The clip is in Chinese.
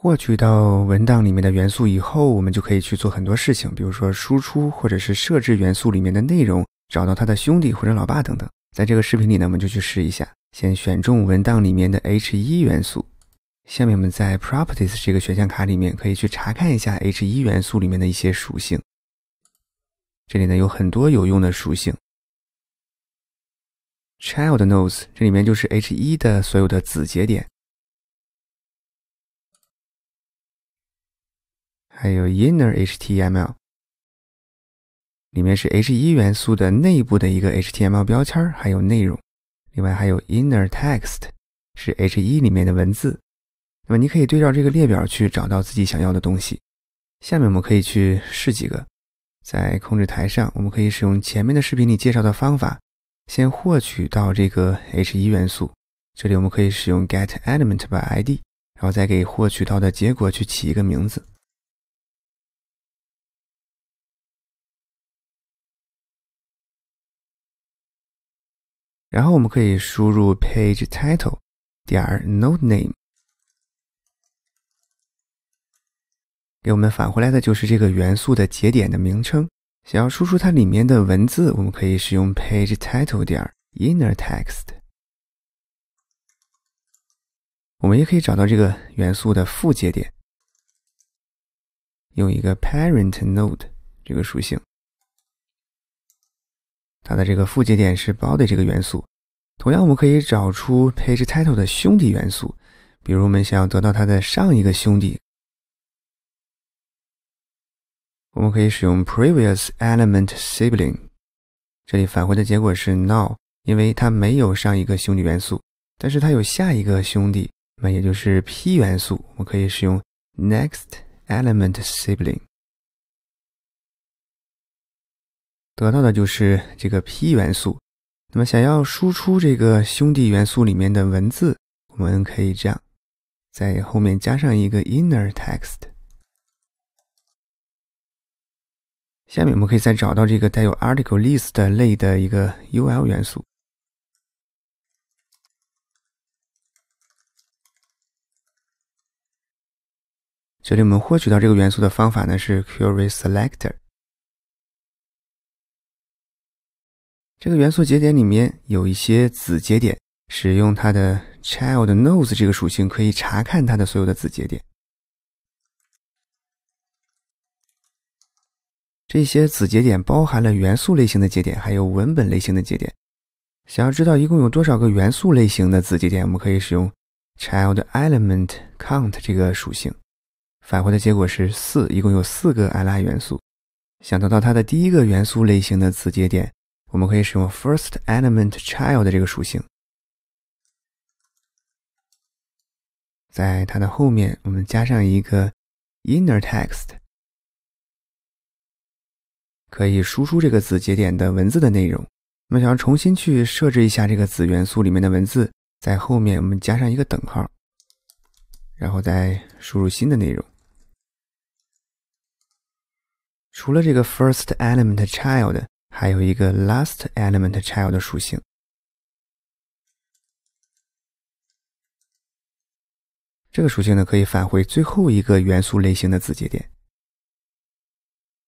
获取到文档里面的元素以后，我们就可以去做很多事情，比如说输出，或者是设置元素里面的内容，找到它的兄弟或者老爸等等。在这个视频里呢，我们就去试一下。先选中文档里面的 H1 元素，下面我们在 Properties 这个选项卡里面可以去查看一下 H1 元素里面的一些属性。这里呢有很多有用的属性，ChildNodes 这里面就是 H1 的所有的子节点。还有 inner HTML，里面是 H1 元素的内部的一个 HTML 标签，还有内容。另外还有 inner text，是 H1 里面的文字。那么你可以对照这个列表去找到自己想要的东西。下面我们可以去试几个。在控制台上，我们可以使用前面的视频里介绍的方法，先获取到这个 H1 元素。这里我们可以使用 get element by ID，然后再给获取到的结果去起一个名字。然后我们可以输入 page title 点 node name，给我们返回来的就是这个元素的节点的名称。想要输出它里面的文字，我们可以使用 page title 点 inner text。我们也可以找到这个元素的副节点，用一个 parent node 这个属性。它的这个父节点是 body 这个元素。同样，我们可以找出 page title 的兄弟元素。比如，我们想要得到它的上一个兄弟，我们可以使用 previous element sibling。这里返回的结果是 null，因为它没有上一个兄弟元素，但是它有下一个兄弟，那也就是 p 元素。我们可以使用 next element sibling。得到的就是这个 p 元素。那么，想要输出这个兄弟元素里面的文字，我们可以这样，在后面加上一个 inner text。下面我们可以再找到这个带有 article list 类的一个 ul 元素。这里我们获取到这个元素的方法呢是 query selector。这个元素节点里面有一些子节点，使用它的 child nodes 这个属性可以查看它的所有的子节点。这些子节点包含了元素类型的节点，还有文本类型的节点。想要知道一共有多少个元素类型的子节点，我们可以使用 child element count 这个属性，返回的结果是四，一共有四个 li 元素。想得到它的第一个元素类型的子节点。我们可以使用 first element child 的这个属性，在它的后面我们加上一个 inner text，可以输出这个子节点的文字的内容。我们想要重新去设置一下这个子元素里面的文字，在后面我们加上一个等号，然后再输入新的内容。除了这个 first element child。还有一个 last element child 的属性，这个属性呢可以返回最后一个元素类型的子节点。